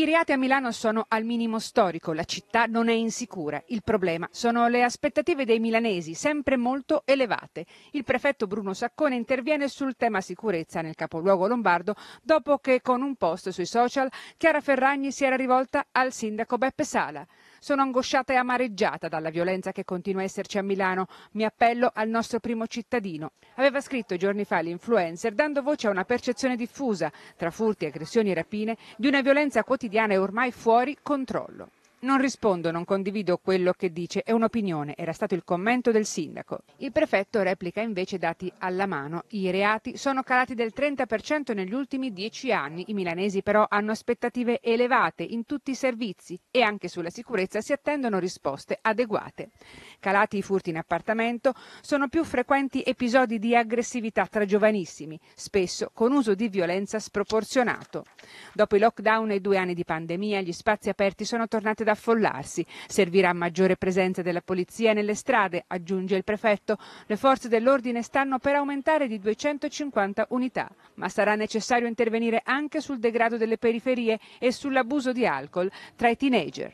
I reati a Milano sono al minimo storico, la città non è insicura. Il problema sono le aspettative dei milanesi, sempre molto elevate. Il prefetto Bruno Saccone interviene sul tema sicurezza nel capoluogo lombardo dopo che con un post sui social Chiara Ferragni si era rivolta al sindaco Beppe Sala. Sono angosciata e amareggiata dalla violenza che continua a esserci a Milano. Mi appello al nostro primo cittadino. Aveva scritto giorni fa l'influencer dando voce a una percezione diffusa tra furti, aggressioni e rapine di una violenza quotidiana e ormai fuori controllo. Non rispondo, non condivido quello che dice, è un'opinione, era stato il commento del sindaco. Il prefetto replica invece dati alla mano, i reati sono calati del 30% negli ultimi dieci anni, i milanesi però hanno aspettative elevate in tutti i servizi e anche sulla sicurezza si attendono risposte adeguate. Calati i furti in appartamento, sono più frequenti episodi di aggressività tra giovanissimi, spesso con uso di violenza sproporzionato. Dopo i lockdown e due anni di pandemia, gli spazi aperti sono tornati ad affollarsi. Servirà maggiore presenza della polizia nelle strade, aggiunge il prefetto. Le forze dell'ordine stanno per aumentare di 250 unità, ma sarà necessario intervenire anche sul degrado delle periferie e sull'abuso di alcol tra i teenager.